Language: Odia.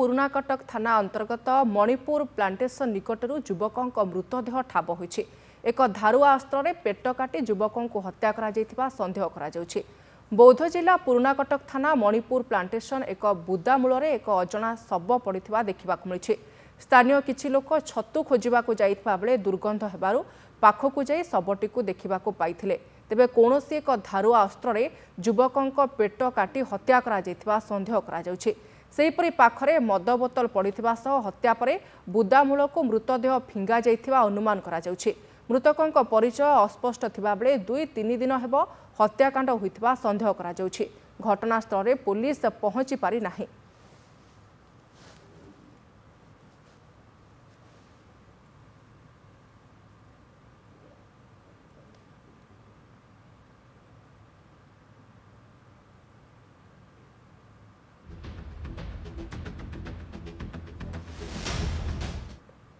ପୁରୁଣାକଟକ ଥାନା ଅନ୍ତର୍ଗତ ମଣିପୁର ପ୍ଲାଣ୍ଟେସନ ନିକଟରୁ ଯୁବକଙ୍କ ମୃତଦେହ ଠାବ ହୋଇଛି ଏକ ଧାରୁଆ ଅସ୍ତ୍ରରେ ପେଟ କାଟି ଯୁବକଙ୍କୁ ହତ୍ୟା କରାଯାଇଥିବା ସନ୍ଦେହ କରାଯାଉଛି ବୌଦ୍ଧ ଜିଲ୍ଲା ପୁରୁଣାକଟକ ଥାନା ମଣିପୁର ପ୍ଲାଣ୍ଟେସନ ଏକ ବୁଦାମୂଳରେ ଏକ ଅଜଣା ଶବ ପଡ଼ିଥିବା ଦେଖିବାକୁ ମିଳିଛି ସ୍ଥାନୀୟ କିଛି ଲୋକ ଛତୁ ଖୋଜିବାକୁ ଯାଇଥିବା ବେଳେ ଦୁର୍ଗନ୍ଧ ହେବାରୁ ପାଖକୁ ଯାଇ ଶବଟିକୁ ଦେଖିବାକୁ ପାଇଥିଲେ ତେବେ କୌଣସି ଏକ ଧାରୁଆ ଅସ୍ତ୍ରରେ ଯୁବକଙ୍କ ପେଟ କାଟି ହତ୍ୟା କରାଯାଇଥିବା ସନ୍ଦେହ କରାଯାଉଛି ସେହିପରି ପାଖରେ ମଦ ବୋତଲ ପଡ଼ିଥିବା ସହ ହତ୍ୟା ପରେ ବୁଦାମୂଳକୁ ମୃତଦେହ ଫିଙ୍ଗା ଯାଇଥିବା ଅନୁମାନ କରାଯାଉଛି ମୃତକଙ୍କ ପରିଚୟ ଅସ୍ପଷ୍ଟ ଥିବାବେଳେ ଦୁଇ ତିନି ଦିନ ହେବ ହତ୍ୟାକାଣ୍ଡ ହୋଇଥିବା ସନ୍ଦେହ କରାଯାଉଛି ଘଟଣାସ୍ଥଳରେ ପୋଲିସ ପହଞ୍ଚି ପାରିନାହିଁ